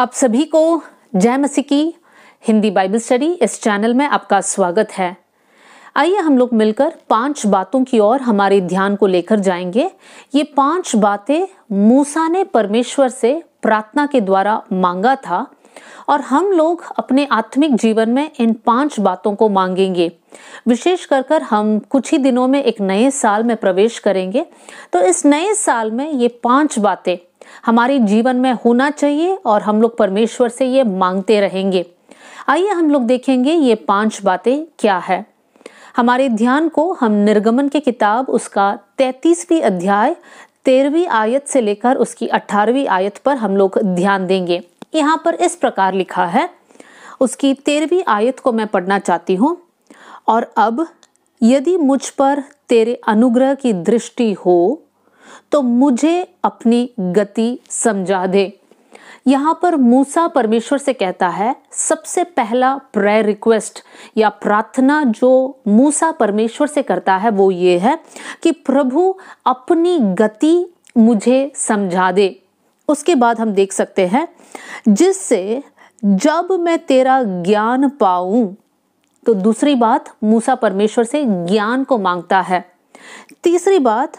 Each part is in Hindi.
आप सभी को जय मसीह की हिंदी बाइबल स्टडी इस चैनल में आपका स्वागत है आइए हम लोग मिलकर पांच बातों की ओर हमारे ध्यान को लेकर जाएंगे ये पांच बातें मूसा ने परमेश्वर से प्रार्थना के द्वारा मांगा था और हम लोग अपने आत्मिक जीवन में इन पांच बातों को मांगेंगे विशेष कर कर हम कुछ ही दिनों में एक नए साल में प्रवेश करेंगे तो इस नए साल में ये पांच बातें हमारे जीवन में होना चाहिए और हम लोग परमेश्वर से ये मांगते रहेंगे आइए हम लोग देखेंगे ये पांच बातें क्या है हमारे ध्यान को हम निर्गमन की किताब उसका तैतीसवीं अध्याय तेरहवीं आयत से लेकर उसकी अठारहवीं आयत पर हम लोग ध्यान देंगे यहाँ पर इस प्रकार लिखा है उसकी तेरहवीं आयत को मैं पढ़ना चाहती हूँ और अब यदि मुझ पर तेरे अनुग्रह की दृष्टि हो तो मुझे अपनी गति समझा दे यहाँ पर मूसा परमेश्वर से कहता है सबसे पहला प्रेयर रिक्वेस्ट या प्रार्थना जो मूसा परमेश्वर से करता है वो ये है कि प्रभु अपनी गति मुझे समझा दे उसके बाद हम देख सकते हैं जिससे जब मैं तेरा ज्ञान पाऊं तो दूसरी बात मूसा परमेश्वर से ज्ञान को मांगता है तीसरी बात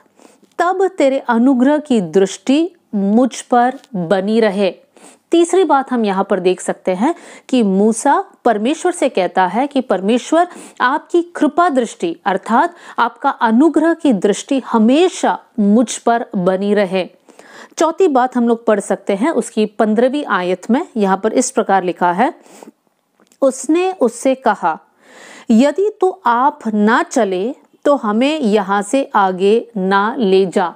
तब तेरे अनुग्रह की दृष्टि मुझ पर बनी रहे तीसरी बात हम यहाँ पर देख सकते हैं कि मूसा परमेश्वर से कहता है कि परमेश्वर आपकी कृपा दृष्टि अर्थात आपका अनुग्रह की दृष्टि हमेशा मुझ पर बनी रहे चौथी बात हम लोग पढ़ सकते हैं उसकी पंद्रहवीं आयत में यहाँ पर इस प्रकार लिखा है उसने उससे कहा यदि तो आप ना चले तो हमें यहां से आगे ना ले जा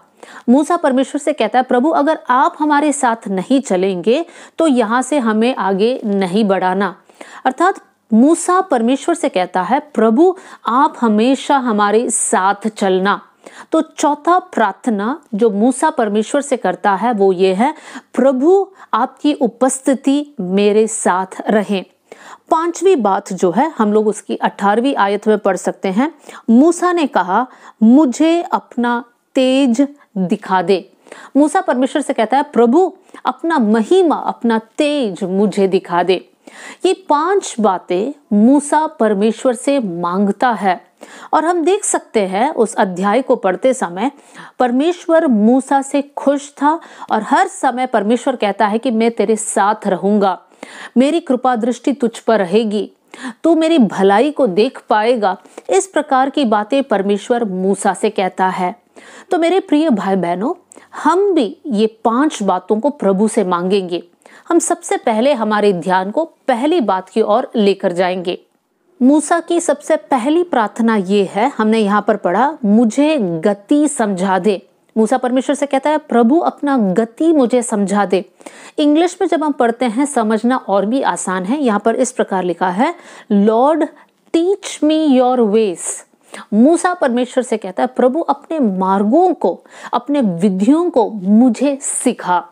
मूसा परमेश्वर से कहता है प्रभु अगर आप हमारे साथ नहीं चलेंगे तो यहां से हमें आगे नहीं बढ़ाना अर्थात मूसा परमेश्वर से कहता है प्रभु आप हमेशा हमारे साथ चलना तो चौथा प्रार्थना जो मूसा परमेश्वर से करता है वो ये है प्रभु आपकी उपस्थिति मेरे साथ रहे पांचवी बात जो है हम लोग उसकी अठारहवीं आयत में पढ़ सकते हैं मूसा ने कहा मुझे अपना तेज दिखा दे मूसा परमेश्वर से कहता है प्रभु अपना महिमा अपना तेज मुझे दिखा दे ये पांच बातें मूसा परमेश्वर से मांगता है और हम देख सकते हैं उस अध्याय को पढ़ते समय परमेश्वर मूसा से खुश था और हर समय परमेश्वर कहता है कि मैं तेरे साथ रहूंगा मेरी कृपा दृष्टि तुझ पर रहेगी तू मेरी भलाई को देख पाएगा इस प्रकार की बातें परमेश्वर मूसा से कहता है तो मेरे प्रिय भाई बहनों हम भी ये पांच बातों को प्रभु से मांगेंगे हम सबसे पहले हमारे ध्यान को पहली बात की ओर लेकर जाएंगे मूसा की सबसे पहली प्रार्थना ये है हमने यहाँ पर पढ़ा मुझे गति समझा दे मूसा परमेश्वर से कहता है प्रभु अपना गति मुझे समझा दे इंग्लिश में जब हम पढ़ते हैं समझना और भी आसान है यहाँ पर इस प्रकार लिखा है लॉर्ड टीच मी योर वेस मूसा परमेश्वर से कहता है प्रभु अपने मार्गों को अपने विधियों को मुझे सिखा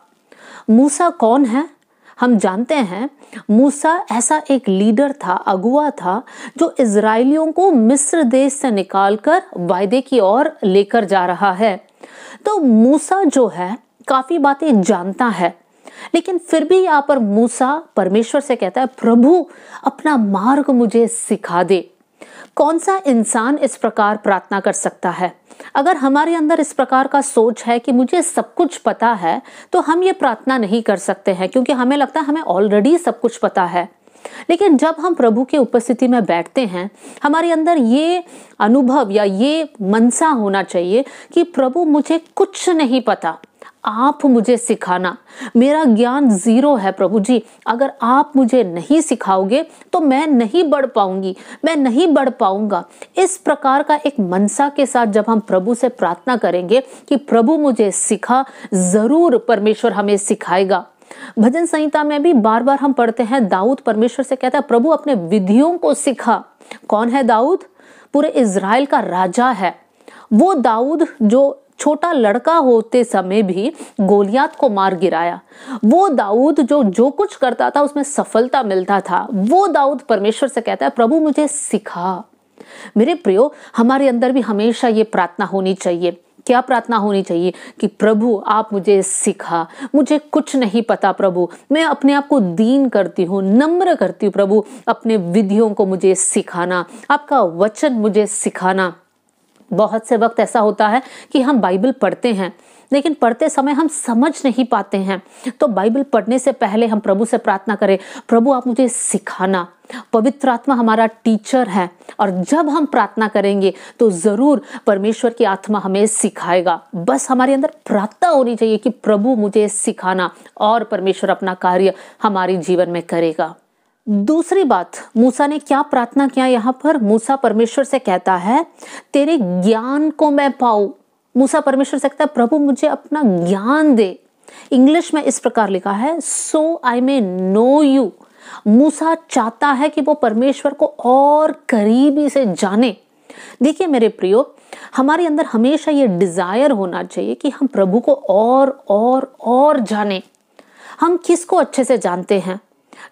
मूसा कौन है हम जानते हैं मूसा ऐसा एक लीडर था अगुआ था जो इसराइलियों को मिस्र देश से निकालकर वायदे की ओर लेकर जा रहा है तो मूसा जो है काफी बातें जानता है लेकिन फिर भी यहाँ पर मूसा परमेश्वर से कहता है प्रभु अपना मार्ग मुझे सिखा दे कौन सा इंसान इस प्रकार प्रार्थना कर सकता है अगर हमारे अंदर इस प्रकार का सोच है कि मुझे सब कुछ पता है तो हम ये प्रार्थना नहीं कर सकते हैं क्योंकि हमें लगता है हमें ऑलरेडी सब कुछ पता है लेकिन जब हम प्रभु के उपस्थिति में बैठते हैं हमारे अंदर ये अनुभव या ये मनसा होना चाहिए कि प्रभु मुझे कुछ नहीं पता आप मुझे सिखाना मेरा ज्ञान जीरो है प्रभु जी अगर आप मुझे नहीं सिखाओगे तो मैं नहीं बढ़ पाऊंगी मैं नहीं बढ़ पाऊंगा इस प्रकार का एक मनसा के साथ जब हम प्रभु से प्रार्थना करेंगे कि प्रभु मुझे सिखा जरूर परमेश्वर हमें सिखाएगा भजन संहिता में भी बार बार हम पढ़ते हैं दाऊद परमेश्वर से कहता है प्रभु अपने विधियों को सिखा कौन है दाऊद पूरे इसराइल का राजा है वो दाऊद जो छोटा लड़का होते समय भी गोलियात को मार गिराया वो दाऊद जो जो कुछ करता था उसमें सफलता मिलता था वो दाऊद परमेश्वर से कहता है प्रभु मुझे सिखा मेरे प्रियो हमारे अंदर भी हमेशा ये प्रार्थना होनी चाहिए क्या प्रार्थना होनी चाहिए कि प्रभु आप मुझे सिखा मुझे कुछ नहीं पता प्रभु मैं अपने आप को दीन करती हूँ नम्र करती हूँ प्रभु अपने विधियों को मुझे सिखाना आपका वचन मुझे सिखाना बहुत से वक्त ऐसा होता है कि हम बाइबल पढ़ते हैं लेकिन पढ़ते समय हम समझ नहीं पाते हैं तो बाइबल पढ़ने से पहले हम प्रभु से प्रार्थना करें प्रभु आप मुझे सिखाना पवित्र आत्मा हमारा टीचर है और जब हम प्रार्थना करेंगे तो ज़रूर परमेश्वर की आत्मा हमें सिखाएगा बस हमारे अंदर प्रार्थना होनी चाहिए कि प्रभु मुझे सिखाना और परमेश्वर अपना कार्य हमारे जीवन में करेगा दूसरी बात मूसा ने क्या प्रार्थना किया यहाँ पर मूसा परमेश्वर से कहता है तेरे ज्ञान को मैं पाऊ मूसा परमेश्वर से कहता है प्रभु मुझे अपना ज्ञान दे इंग्लिश में इस प्रकार लिखा है सो आई मे नो यू मूसा चाहता है कि वो परमेश्वर को और करीबी से जाने देखिए मेरे प्रियो हमारे अंदर हमेशा ये डिज़ायर होना चाहिए कि हम प्रभु को और और और जाने हम किसको अच्छे से जानते हैं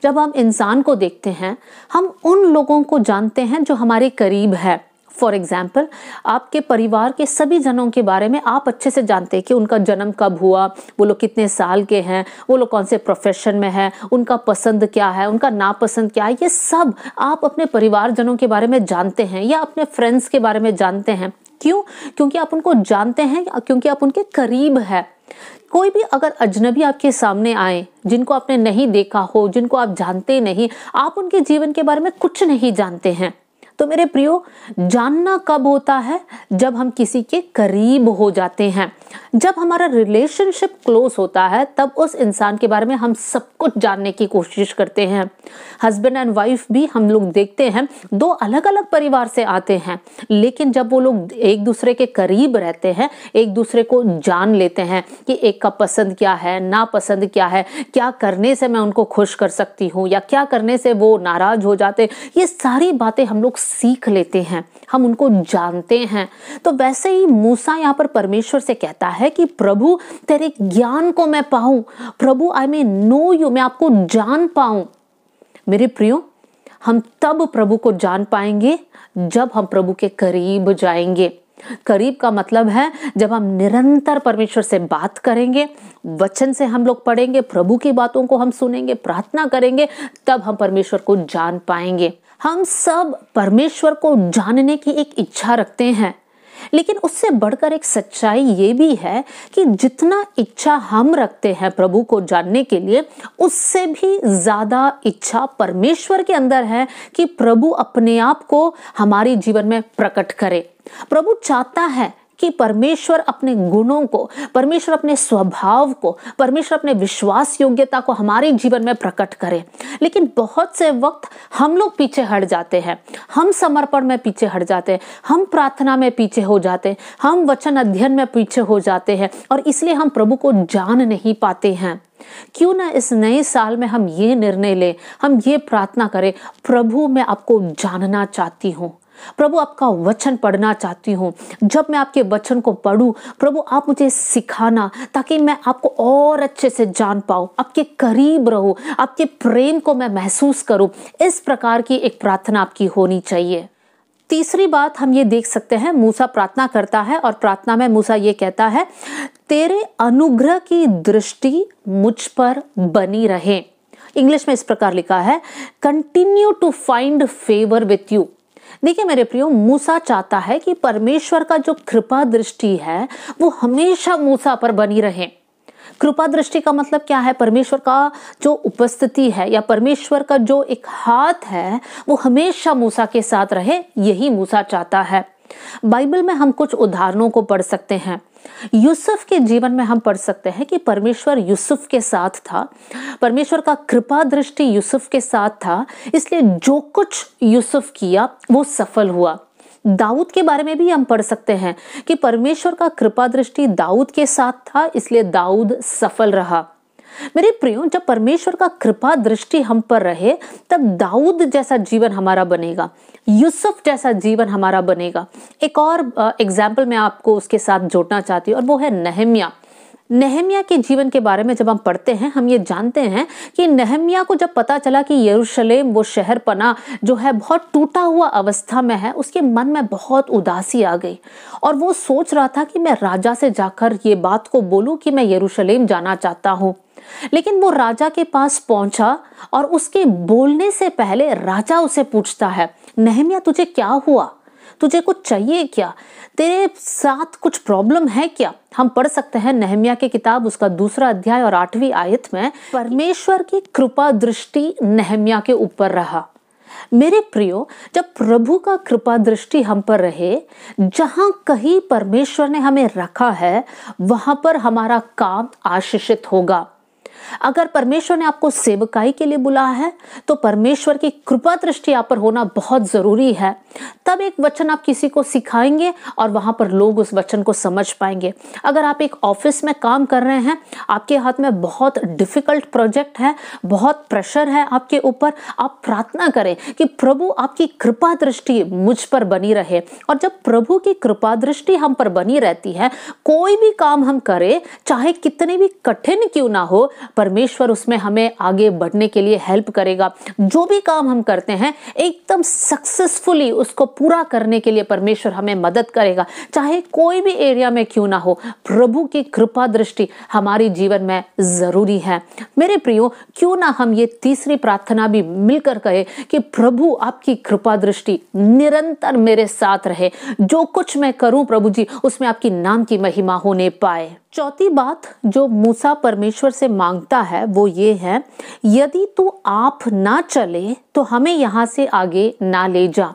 जब हम इंसान को देखते हैं हम उन लोगों को जानते हैं जो हमारे करीब है फॉर एग्ज़ाम्पल आपके परिवार के सभी जनों के बारे में आप अच्छे से जानते हैं कि उनका जन्म कब हुआ वो लोग कितने साल के हैं वो लोग कौन से प्रोफेशन में है उनका पसंद क्या है उनका नापसंद क्या है ये सब आप अपने परिवारजनों के बारे में जानते हैं या अपने फ्रेंड्स के बारे में जानते हैं क्यों क्योंकि आप उनको जानते हैं क्योंकि आप उनके करीब है कोई भी अगर अजनबी आपके सामने आए जिनको आपने नहीं देखा हो जिनको आप जानते नहीं आप उनके जीवन के बारे में कुछ नहीं जानते हैं तो मेरे प्रियो जानना कब होता है जब हम किसी के करीब हो जाते हैं जब हमारा रिलेशनशिप क्लोज होता है तब उस इंसान के बारे में हम सब कुछ जानने की कोशिश करते हैं हस्बैंड एंड वाइफ भी हम लोग देखते हैं दो अलग अलग परिवार से आते हैं लेकिन जब वो लोग एक दूसरे के करीब रहते हैं एक दूसरे को जान लेते हैं कि एक का पसंद क्या है नापसंद क्या है क्या करने से मैं उनको खुश कर सकती हूँ या क्या करने से वो नाराज हो जाते ये सारी बातें हम लोग सीख लेते हैं हम उनको जानते हैं तो वैसे ही मूसा यहाँ पर परमेश्वर से कहता है कि प्रभु तेरे ज्ञान को मैं पाऊं प्रभु आई मे नो यू मैं आपको जान पाऊं मेरे प्रियो हम तब प्रभु को जान पाएंगे जब हम प्रभु के करीब जाएंगे करीब का मतलब है जब हम निरंतर परमेश्वर से बात करेंगे वचन से हम लोग पढ़ेंगे प्रभु की बातों को हम सुनेंगे प्रार्थना करेंगे तब हम परमेश्वर को जान पाएंगे हम सब परमेश्वर को जानने की एक इच्छा रखते हैं लेकिन उससे बढ़कर एक सच्चाई ये भी है कि जितना इच्छा हम रखते हैं प्रभु को जानने के लिए उससे भी ज़्यादा इच्छा परमेश्वर के अंदर है कि प्रभु अपने आप को हमारे जीवन में प्रकट करे प्रभु चाहता है कि परमेश्वर अपने गुणों को परमेश्वर अपने स्वभाव को परमेश्वर अपने विश्वास योग्यता को हमारे जीवन में प्रकट करे लेकिन बहुत से वक्त हम लोग पीछे हट जाते हैं हम समर्पण में पीछे हट जाते हैं हम प्रार्थना में पीछे हो जाते हैं हम वचन अध्ययन में पीछे हो जाते हैं और इसलिए हम प्रभु को जान नहीं पाते हैं क्यों ना इस नए साल में हम ये निर्णय लें हम ये प्रार्थना करें प्रभु मैं आपको जानना चाहती हूँ प्रभु आपका वचन पढ़ना चाहती हूँ जब मैं आपके वचन को पढ़ूँ प्रभु आप मुझे सिखाना ताकि मैं आपको और अच्छे से जान पाऊँ आपके करीब रहूँ आपके प्रेम को मैं महसूस करूँ इस प्रकार की एक प्रार्थना आपकी होनी चाहिए तीसरी बात हम ये देख सकते हैं मूसा प्रार्थना करता है और प्रार्थना में मूसा ये कहता है तेरे अनुग्रह की दृष्टि मुझ पर बनी रहे इंग्लिश में इस प्रकार लिखा है continue to find favour with you देखिए मेरे प्रियो मूसा चाहता है कि परमेश्वर का जो कृपा दृष्टि है वो हमेशा मूसा पर बनी रहे कृपा दृष्टि का मतलब क्या है परमेश्वर का जो उपस्थिति है या परमेश्वर का जो एक हाथ है वो हमेशा मूसा के साथ रहे यही मूसा चाहता है बाइबल में हम कुछ उदाहरणों को पढ़ सकते हैं यूसुफ के जीवन में हम पढ़ सकते हैं कि परमेश्वर यूसुफ के साथ था परमेश्वर का कृपा दृष्टि यूसुफ के साथ था इसलिए जो कुछ यूसुफ किया वो सफल हुआ दाऊद के बारे में भी हम पढ़ सकते हैं कि परमेश्वर का कृपा दृष्टि दाऊद के साथ था इसलिए दाऊद सफल रहा मेरे प्रियो जब परमेश्वर का कृपा दृष्टि हम पर रहे तब दाऊद जैसा जीवन हमारा बनेगा यूसुफ जैसा जीवन हमारा बनेगा एक और एग्जाम्पल मैं आपको उसके साथ जोड़ना चाहती हूँ और वो है नहम्या नहमिया के जीवन के बारे में जब हम पढ़ते हैं हम ये जानते हैं कि नहमिया को जब पता चला कि यरूशलेम वो शहर पना जो है बहुत टूटा हुआ अवस्था में है उसके मन में बहुत उदासी आ गई और वो सोच रहा था कि मैं राजा से जाकर ये बात को बोलूं कि मैं यरूशलेम जाना चाहता हूँ लेकिन वो राजा के पास पहुंचा और उसके बोलने से पहले राजा उसे पूछता है नहमिया तुझे क्या हुआ तुझे कुछ चाहिए क्या तेरे साथ कुछ प्रॉब्लम है क्या हम पढ़ सकते हैं नहमिया की किताब उसका दूसरा अध्याय और आठवीं आयत में परमेश्वर की कृपा दृष्टि नहमिया के ऊपर रहा मेरे प्रियो जब प्रभु का कृपा दृष्टि हम पर रहे जहां कहीं परमेश्वर ने हमें रखा है वहां पर हमारा काम आशीषित होगा अगर परमेश्वर ने आपको सेवकाई के लिए बुलाया है तो परमेश्वर की कृपा दृष्टि आप पर होना बहुत ज़रूरी है तब एक वचन आप किसी को सिखाएंगे और वहां पर लोग उस वचन को समझ पाएंगे अगर आप एक ऑफिस में काम कर रहे हैं आपके हाथ में बहुत डिफ़िकल्ट प्रोजेक्ट है बहुत प्रेशर है आपके ऊपर आप प्रार्थना करें कि प्रभु आपकी कृपा दृष्टि मुझ पर बनी रहे और जब प्रभु की कृपा दृष्टि हम पर बनी रहती है कोई भी काम हम करें चाहे कितने भी कठिन क्यों ना हो परमेश्वर उसमें हमें आगे बढ़ने के लिए हेल्प करेगा जो भी काम हम करते हैं एकदम सक्सेसफुली उसको पूरा करने के लिए परमेश्वर हमें मदद करेगा चाहे कोई भी एरिया में क्यों ना हो प्रभु की कृपा दृष्टि हमारी जीवन में ज़रूरी है मेरे प्रियो क्यों ना हम ये तीसरी प्रार्थना भी मिलकर कहे कि प्रभु आपकी कृपा दृष्टि निरंतर मेरे साथ रहे जो कुछ मैं करूं प्रभु जी उसमें आपकी नाम की महिमा होने पाए चौथी बात जो मूसा परमेश्वर से मांगता है वो ये है यदि तू आप ना चले तो हमें यहाँ से आगे ना ले जा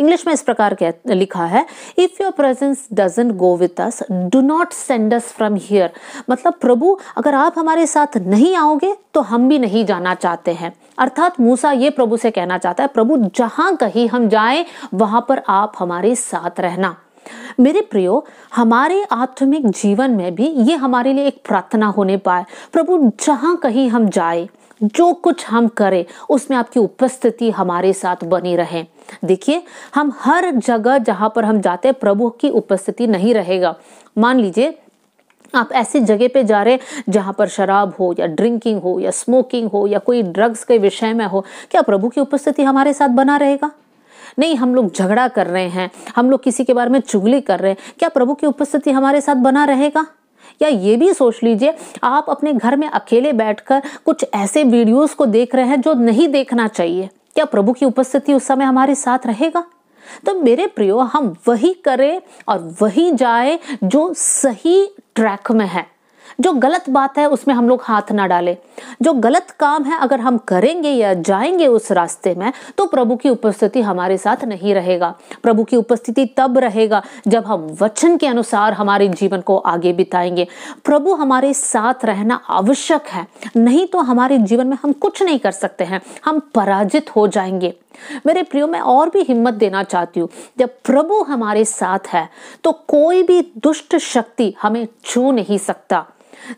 इंग्लिश में इस प्रकार कह लिखा है if your presence doesn't go with us do not send us from here मतलब प्रभु अगर आप हमारे साथ नहीं आओगे तो हम भी नहीं जाना चाहते हैं अर्थात मूसा ये प्रभु से कहना चाहता है प्रभु जहां कहीं हम जाएं वहां पर आप हमारे साथ रहना मेरे प्रियो हमारे आत्मिक जीवन में भी ये हमारे लिए एक प्रार्थना होने पाए प्रभु जहाँ कहीं हम जाए जो कुछ हम करें उसमें आपकी उपस्थिति हमारे साथ बनी रहे देखिए हम हर जगह जहाँ पर हम जाते हैं प्रभु की उपस्थिति नहीं रहेगा मान लीजिए आप ऐसी जगह पे जा रहे हैं जहाँ पर शराब हो या ड्रिंकिंग हो या स्मोकिंग हो या कोई ड्रग्स के विषय में हो क्या प्रभु की उपस्थिति हमारे साथ बना रहेगा नहीं हम लोग झगड़ा कर रहे हैं हम लोग किसी के बारे में चुगली कर रहे हैं क्या प्रभु की उपस्थिति हमारे साथ बना रहेगा या ये भी सोच लीजिए आप अपने घर में अकेले बैठकर कुछ ऐसे वीडियोस को देख रहे हैं जो नहीं देखना चाहिए क्या प्रभु की उपस्थिति उस समय हमारे साथ रहेगा तो मेरे प्रियो हम वही करें और वही जाए जो सही ट्रैक में है जो गलत बात है उसमें हम लोग हाथ ना डालें जो गलत काम है अगर हम करेंगे या जाएंगे उस रास्ते में तो प्रभु की उपस्थिति हमारे साथ नहीं रहेगा प्रभु की उपस्थिति तब रहेगा जब हम वचन के अनुसार हमारे जीवन को आगे बिताएंगे प्रभु हमारे साथ रहना आवश्यक है नहीं तो हमारे जीवन में हम कुछ नहीं कर सकते हैं हम पराजित हो जाएंगे मेरे प्रियो मैं और भी हिम्मत देना चाहती हूँ जब प्रभु हमारे साथ है तो कोई भी दुष्ट शक्ति हमें छू नहीं सकता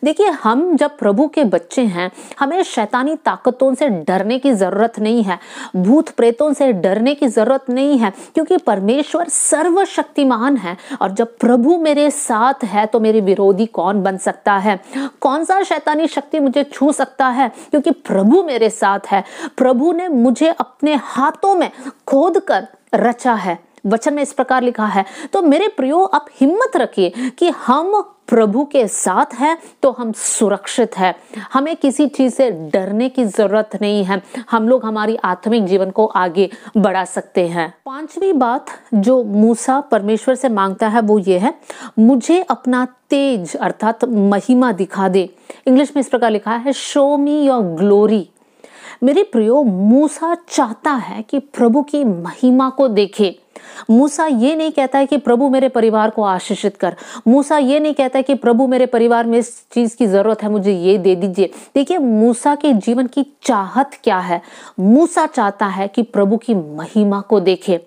देखिए हम जब प्रभु के बच्चे हैं हमें शैतानी ताकतों से डरने की ज़रूरत नहीं है भूत प्रेतों से डरने की ज़रूरत नहीं है क्योंकि परमेश्वर सर्वशक्तिमान है और जब प्रभु मेरे साथ है तो मेरे विरोधी कौन बन सकता है कौन सा शैतानी शक्ति मुझे छू सकता है क्योंकि प्रभु मेरे साथ है प्रभु ने मुझे अपने हाथों में खोद कर रचा है वचन में इस प्रकार लिखा है तो मेरे प्रियो आप हिम्मत रखिए कि हम प्रभु के साथ हैं तो हम सुरक्षित हैं हमें किसी चीज़ से डरने की ज़रूरत नहीं है हम लोग हमारी आत्मिक जीवन को आगे बढ़ा सकते हैं पांचवी बात जो मूसा परमेश्वर से मांगता है वो ये है मुझे अपना तेज अर्थात महिमा दिखा दे इंग्लिश में इस प्रकार लिखा है शो मी योर ग्लोरी मेरे प्रियो मूसा चाहता है कि प्रभु की महिमा को देखे मूसा ये नहीं कहता है कि प्रभु मेरे परिवार को आशीषित कर मूसा ये नहीं कहता है कि प्रभु मेरे परिवार में इस चीज़ की ज़रूरत है मुझे ये दे दीजिए देखिए मूसा के जीवन की चाहत क्या है मूसा चाहता है कि प्रभु की महिमा को देखे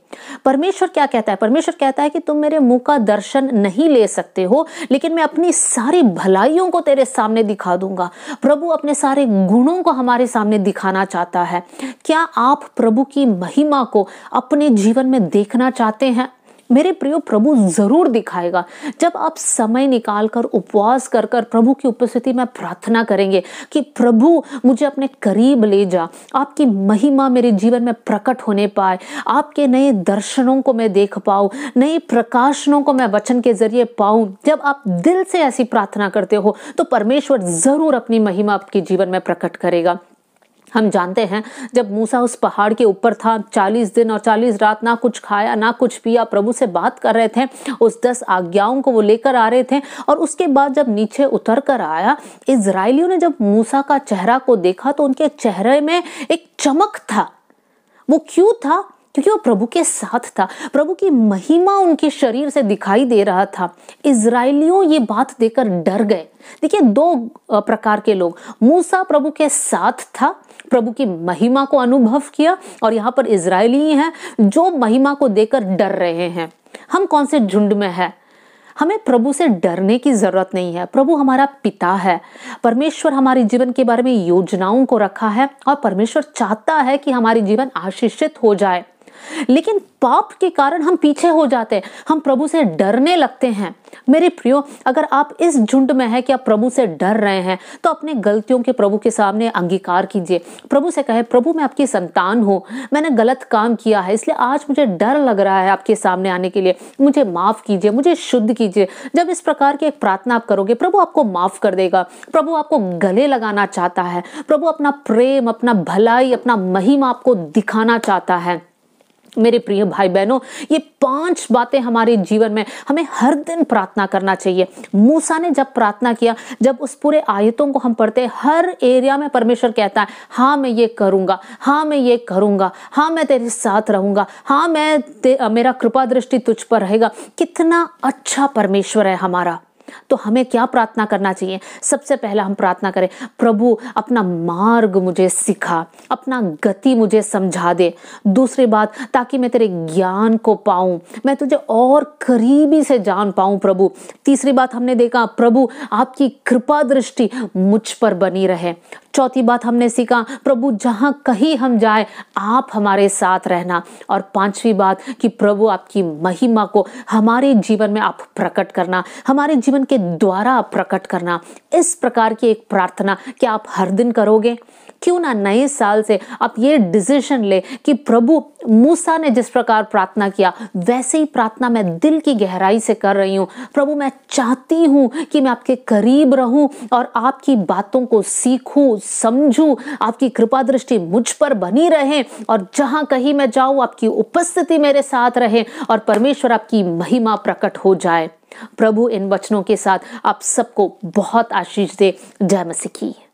परमेश्वर क्या कहता है परमेश्वर कहता है कि तुम मेरे मुंह का दर्शन नहीं ले सकते हो लेकिन मैं अपनी सारी भलाइयों को तेरे सामने दिखा दूंगा प्रभु अपने सारे गुणों को हमारे सामने दिखाना चाहता है क्या आप प्रभु की महिमा को अपने जीवन में देखना चाहते हैं मेरे प्रियो प्रभु जरूर दिखाएगा जब आप समय निकाल कर उपवास कर कर प्रभु की उपस्थिति में प्रार्थना करेंगे कि प्रभु मुझे अपने करीब ले जा आपकी महिमा मेरे जीवन में प्रकट होने पाए आपके नए दर्शनों को मैं देख पाऊँ नए प्रकाशनों को मैं वचन के जरिए पाऊँ जब आप दिल से ऐसी प्रार्थना करते हो तो परमेश्वर जरूर अपनी महिमा आपके जीवन में प्रकट करेगा हम जानते हैं जब मूसा उस पहाड़ के ऊपर था चालीस दिन और चालीस रात ना कुछ खाया ना कुछ पिया प्रभु से बात कर रहे थे उस दस आज्ञाओं को वो लेकर आ रहे थे और उसके बाद जब नीचे उतर कर आया इसराइलियों ने जब मूसा का चेहरा को देखा तो उनके चेहरे में एक चमक था वो क्यों था क्योंकि वो प्रभु के साथ था प्रभु की महिमा उनके शरीर से दिखाई दे रहा था इसराइलियों ये बात देकर डर गए देखिए दो प्रकार के लोग मूसा प्रभु के साथ था प्रभु की महिमा को अनुभव किया और यहाँ पर इसराइली हैं जो महिमा को देकर डर रहे हैं हम कौन से झुंड में है हमें प्रभु से डरने की ज़रूरत नहीं है प्रभु हमारा पिता है परमेश्वर हमारे जीवन के बारे में योजनाओं को रखा है और परमेश्वर चाहता है कि हमारी जीवन आशीषित हो जाए लेकिन पाप के कारण हम पीछे हो जाते हैं हम प्रभु से डरने लगते हैं मेरे प्रियो अगर आप इस झुंड में है कि आप प्रभु से डर रहे हैं तो अपने गलतियों के प्रभु के सामने अंगीकार कीजिए प्रभु से कहे प्रभु मैं आपकी संतान हूँ मैंने गलत काम किया है इसलिए आज मुझे डर लग रहा है आपके सामने आने के लिए मुझे माफ़ कीजिए मुझे शुद्ध कीजिए जब इस प्रकार की एक प्रार्थना आप करोगे प्रभु आपको माफ़ कर देगा प्रभु आपको गले लगाना चाहता है प्रभु अपना प्रेम अपना भलाई अपना महिमा आपको दिखाना चाहता है मेरे प्रिय भाई बहनों ये पांच बातें हमारे जीवन में हमें हर दिन प्रार्थना करना चाहिए मूसा ने जब प्रार्थना किया जब उस पूरे आयतों को हम पढ़ते हर एरिया में परमेश्वर कहता है हाँ मैं ये करूँगा हाँ मैं ये करूँगा हाँ मैं तेरे साथ रहूँगा हाँ मैं मेरा कृपा दृष्टि तुझ पर रहेगा कितना अच्छा परमेश्वर है हमारा तो हमें क्या प्रार्थना करना चाहिए सबसे पहला हम प्रार्थना करें प्रभु अपना मार्ग मुझे सिखा अपना गति मुझे समझा दे दूसरी बात ताकि मैं तेरे ज्ञान को पाऊं मैं तुझे और करीबी से जान पाऊं प्रभु तीसरी बात हमने देखा प्रभु आपकी कृपा दृष्टि मुझ पर बनी रहे चौथी बात हमने सीखा प्रभु जहाँ कहीं हम जाए आप हमारे साथ रहना और पांचवी बात कि प्रभु आपकी महिमा को हमारे जीवन में आप प्रकट करना हमारे जीवन के द्वारा आप प्रकट करना इस प्रकार की एक प्रार्थना क्या आप हर दिन करोगे क्यों ना नए साल से आप ये डिसीजन ले कि प्रभु मूसा ने जिस प्रकार प्रार्थना किया वैसे ही प्रार्थना मैं दिल की गहराई से कर रही हूँ प्रभु मैं चाहती हूँ कि मैं आपके करीब रहूँ और आपकी बातों को सीखूँ समझूँ आपकी कृपा दृष्टि मुझ पर बनी रहे और जहाँ कहीं मैं जाऊँ आपकी उपस्थिति मेरे साथ रहे और परमेश्वर आपकी महिमा प्रकट हो जाए प्रभु इन वचनों के साथ आप सबको बहुत आशीष दे जय मसीह की